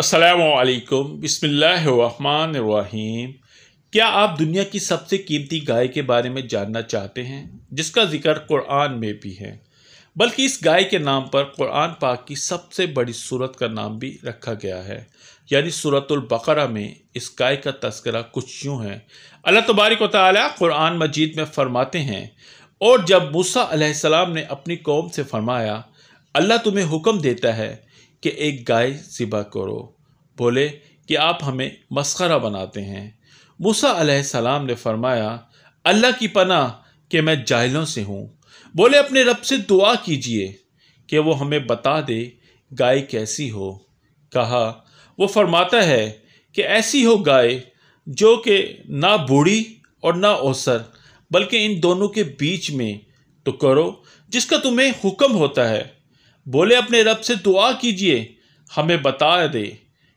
असलकम बसमीम क्या आप दुनिया की सबसे कीमती गाय के बारे में जानना चाहते हैं जिसका जिक्र कुरान में भी है बल्कि इस गाय के नाम पर कुरान पाक की सबसे बड़ी सूरत का नाम भी रखा गया है यानी सूरतुल्बकरा में इस गाय का तस्करा कुछ यूँ है अल्लाह तबारिक वाली कुरान मजीद में फ़रमाते हैं और जब मूसा ने अपनी कौम से फरमाया अल्लाह तुम्हें हुक्म देता है कि एक गाय ज़िबा करो बोले कि आप हमें मस्करा बनाते हैं मूसा सलाम ने फरमाया अल्लाह की पना कि मैं जाहिलों से हूँ बोले अपने रब से दुआ कीजिए कि वो हमें बता दे गाय कैसी हो कहा वो फरमाता है कि ऐसी हो गाय जो कि ना बूढ़ी और ना ओसर बल्कि इन दोनों के बीच में तो करो जिसका तुम्हें हुक्म होता है बोले अपने रब से दुआ कीजिए हमें बता दे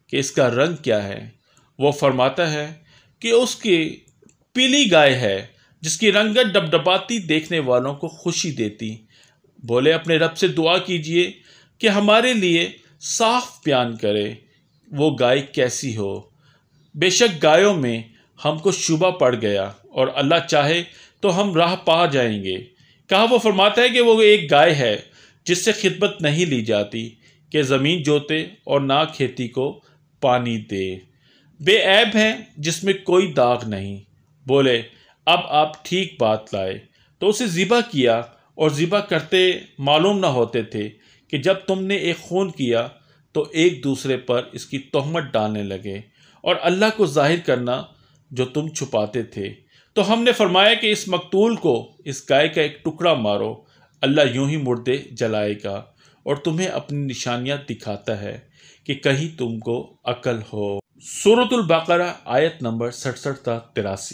कि इसका रंग क्या है वो फरमाता है कि उसकी पीली गाय है जिसकी रंगत डबडबाती देखने वालों को खुशी देती बोले अपने रब से दुआ कीजिए कि हमारे लिए साफ बयान करे वो गाय कैसी हो बेशक गायों में हमको शुबा पड़ गया और अल्लाह चाहे तो हम राह पा जाएंगे कहा वो फरमाता है कि वो एक गाय है जिससे खिदमत नहीं ली जाती कि ज़मीन जोते और ना खेती को पानी दे बेऐब है जिसमें कोई दाग नहीं बोले अब आप ठीक बात लाए तो उसे ज़िबा किया और ज़िबा करते मालूम ना होते थे कि जब तुमने एक खून किया तो एक दूसरे पर इसकी तहमत डालने लगे और अल्लाह को जाहिर करना जो तुम छुपाते थे तो हमने फरमाया कि इस मकतूल को इस गाय का एक टुकड़ा मारो अल्लाह यूं ही मुर्दे जलाएगा और तुम्हें अपनी निशानियां दिखाता है कि कहीं तुमको अकल हो सूरतुल बकरा आयत नंबर सड़सठ तक तिरासी